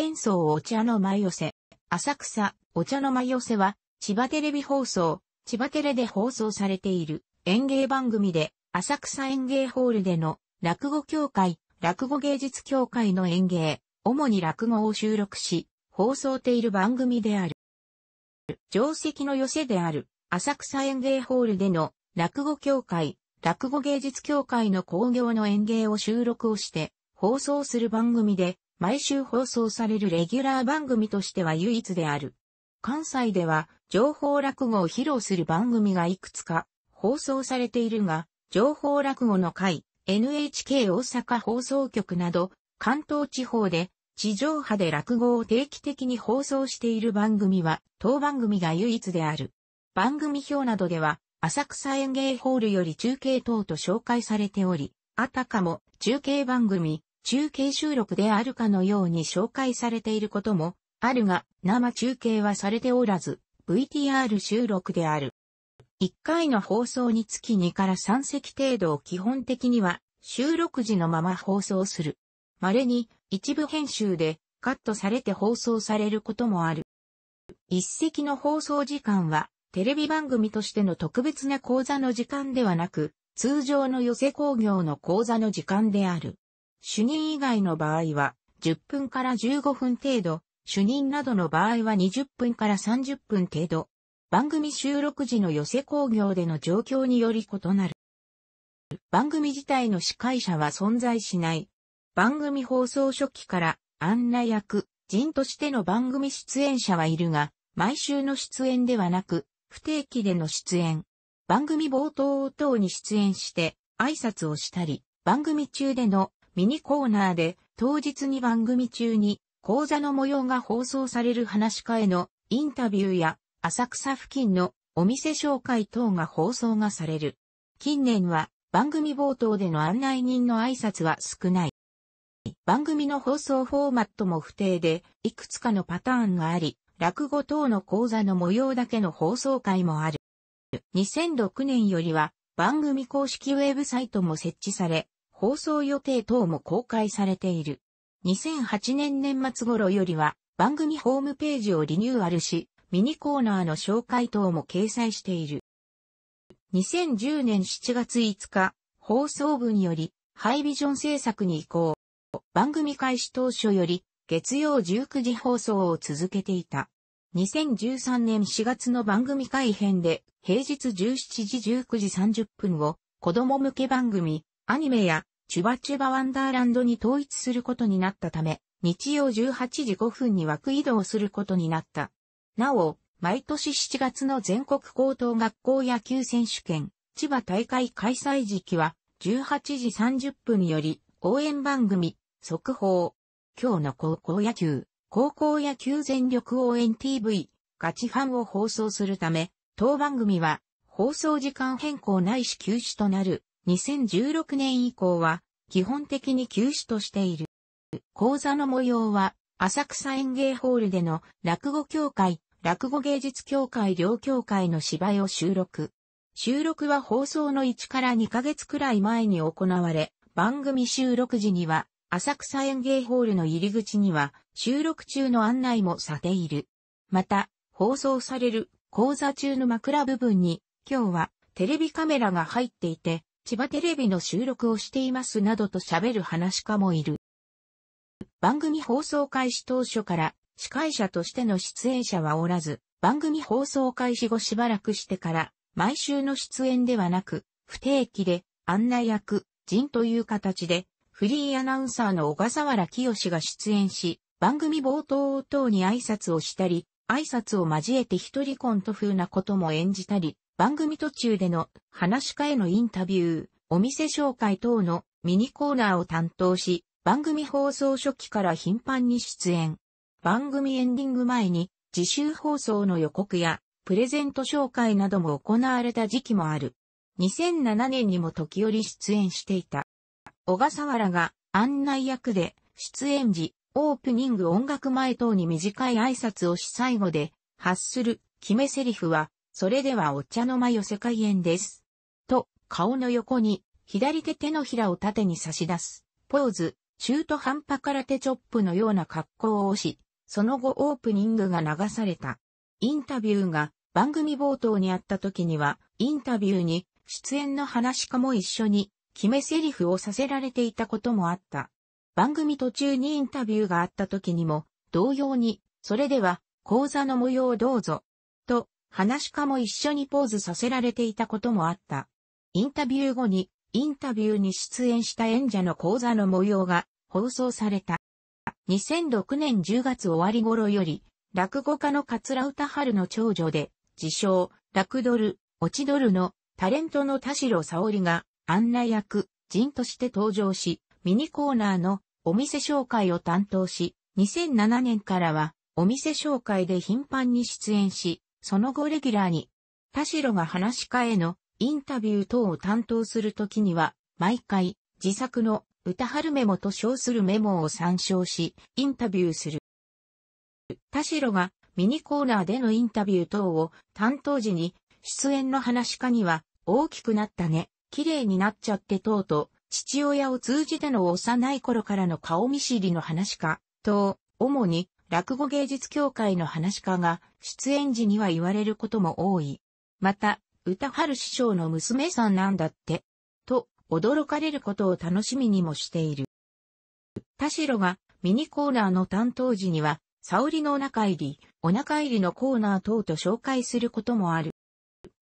浅草お茶の舞寄せ。浅草お茶の舞寄せは、千葉テレビ放送、千葉テレで放送されている演芸番組で、浅草演芸ホールでの落語協会、落語芸術協会の演芸、主に落語を収録し、放送ている番組である。定石の寄せである、浅草演芸ホールでの落語協会、落語芸術協会の興行の演芸を収録をして、放送する番組で、毎週放送されるレギュラー番組としては唯一である。関西では、情報落語を披露する番組がいくつか放送されているが、情報落語の会、NHK 大阪放送局など、関東地方で地上波で落語を定期的に放送している番組は、当番組が唯一である。番組表などでは、浅草園芸ホールより中継等と紹介されており、あたかも中継番組、中継収録であるかのように紹介されていることもあるが、生中継はされておらず、VTR 収録である。1回の放送につき2から3席程度を基本的には収録時のまま放送する。稀に一部編集でカットされて放送されることもある。一席の放送時間はテレビ番組としての特別な講座の時間ではなく、通常の寄せ工業の講座の時間である。主任以外の場合は、10分から15分程度、主任などの場合は20分から30分程度。番組収録時の寄せ工業での状況により異なる。番組自体の司会者は存在しない。番組放送初期から案内役、人としての番組出演者はいるが、毎週の出演ではなく、不定期での出演。番組冒頭等に出演して、挨拶をしたり、番組中でのミニコーナーで当日に番組中に講座の模様が放送される話し会のインタビューや浅草付近のお店紹介等が放送がされる。近年は番組冒頭での案内人の挨拶は少ない。番組の放送フォーマットも不定で、いくつかのパターンがあり、落語等の講座の模様だけの放送回もある。2006年よりは番組公式ウェブサイトも設置され、放送予定等も公開されている。2008年年末頃よりは番組ホームページをリニューアルし、ミニコーナーの紹介等も掲載している。2010年7月5日、放送部により、ハイビジョン制作に移行。番組開始当初より、月曜19時放送を続けていた。2013年4月の番組改編で、平日17時19時30分を、子供向け番組、アニメやチュバチュバワンダーランドに統一することになったため、日曜18時5分に枠移動することになった。なお、毎年7月の全国高等学校野球選手権、千葉大会開催時期は、18時30分より、応援番組、速報。今日の高校野球、高校野球全力応援 TV、ガチファンを放送するため、当番組は、放送時間変更ないし休止となる。2016年以降は、基本的に休止としている。講座の模様は、浅草園芸ホールでの落語協会、落語芸術協会両協会の芝居を収録。収録は放送の1から2ヶ月くらい前に行われ、番組収録時には、浅草園芸ホールの入り口には、収録中の案内もさている。また、放送される講座中の枕部分に、今日はテレビカメラが入っていて、千葉テレビの収録をしていますなどと喋る話家もいる。番組放送開始当初から司会者としての出演者はおらず、番組放送開始後しばらくしてから毎週の出演ではなく、不定期で案内役、人という形で、フリーアナウンサーの小笠原清が出演し、番組冒頭等に挨拶をしたり、挨拶を交えて一人コント風なことも演じたり、番組途中での話し会のインタビュー、お店紹介等のミニコーナーを担当し、番組放送初期から頻繁に出演。番組エンディング前に自習放送の予告やプレゼント紹介なども行われた時期もある。2007年にも時折出演していた。小笠原が案内役で出演時、オープニング音楽前等に短い挨拶をし最後で発する決め台詞はそれではお茶の間寄せ開演です。と、顔の横に、左手手のひらを縦に差し出す。ポーズ、中途半端から手チョップのような格好をし、その後オープニングが流された。インタビューが番組冒頭にあった時には、インタビューに出演の話かも一緒に決め台詞をさせられていたこともあった。番組途中にインタビューがあった時にも、同様に、それでは講座の模様をどうぞ話家も一緒にポーズさせられていたこともあった。インタビュー後に、インタビューに出演した演者の講座の模様が放送された。2006年10月終わり頃より、落語家の桂歌春の長女で、自称、落ドル、落ちドルのタレントの田代沙織が案内役、人として登場し、ミニコーナーのお店紹介を担当し、2007年からはお店紹介で頻繁に出演し、その後レギュラーに、田代が話し家へのインタビュー等を担当するときには、毎回、自作の歌春メモと称するメモを参照し、インタビューする。田代がミニコーナーでのインタビュー等を担当時に、出演の話し家には、大きくなったね、綺麗になっちゃって等と、父親を通じての幼い頃からの顔見知りの話か、家、と、主に落語芸術協会の話家が出演時には言われることも多い。また、歌春師匠の娘さんなんだって、と驚かれることを楽しみにもしている。田代がミニコーナーの担当時には、沙織のお腹入り、お腹入りのコーナー等と紹介することもある。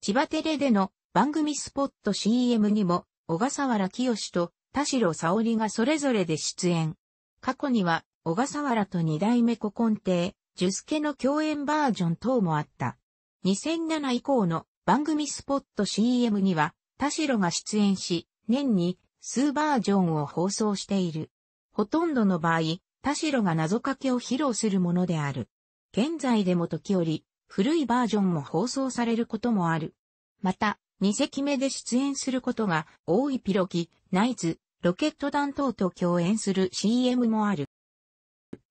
千葉テレでの番組スポット CM にも、小笠原清と田代沙織がそれぞれで出演。過去には小笠原と二代目古今亭、ジュスケの共演バージョン等もあった。2007以降の番組スポット CM には、田代が出演し、年に数バージョンを放送している。ほとんどの場合、田代が謎かけを披露するものである。現在でも時折、古いバージョンも放送されることもある。また、二席目で出演することが多いピロキ、ナイツ、ロケット弾等と共演する CM もある。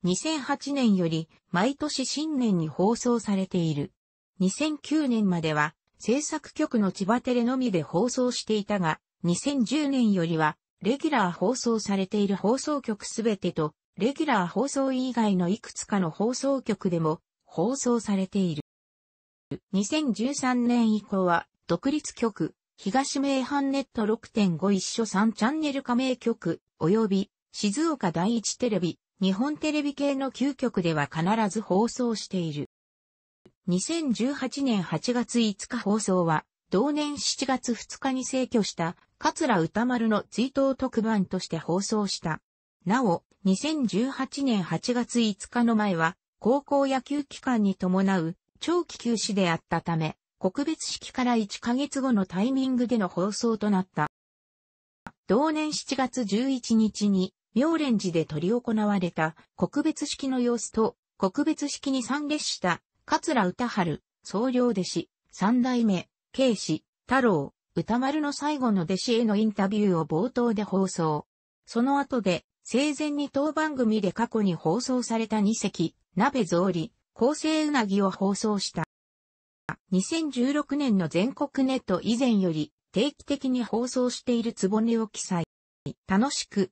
2008年より毎年新年に放送されている。2009年までは制作局の千葉テレのみで放送していたが、2010年よりはレギュラー放送されている放送局すべてと、レギュラー放送以外のいくつかの放送局でも放送されている。2013年以降は独立局、東名阪ネット6.5一所3チャンネル加盟局、及び静岡第一テレビ、日本テレビ系の9局では必ず放送している。2018年8月5日放送は、同年7月2日に逝去した桂歌丸の追悼特番として放送した。なお、2018年8月5日の前は、高校野球期間に伴う長期休止であったため、告別式から1ヶ月後のタイミングでの放送となった。同年7月11日に妙蓮寺で執り行われた告別式の様子と、告別式に参列した桂歌春、総領弟子、三代目、慶子、太郎、歌丸の最後の弟子へのインタビューを冒頭で放送。その後で、生前に当番組で過去に放送された二席、鍋草履、厚生うなぎを放送した。2016年の全国ネット以前より定期的に放送しているつぼを記載。楽しく、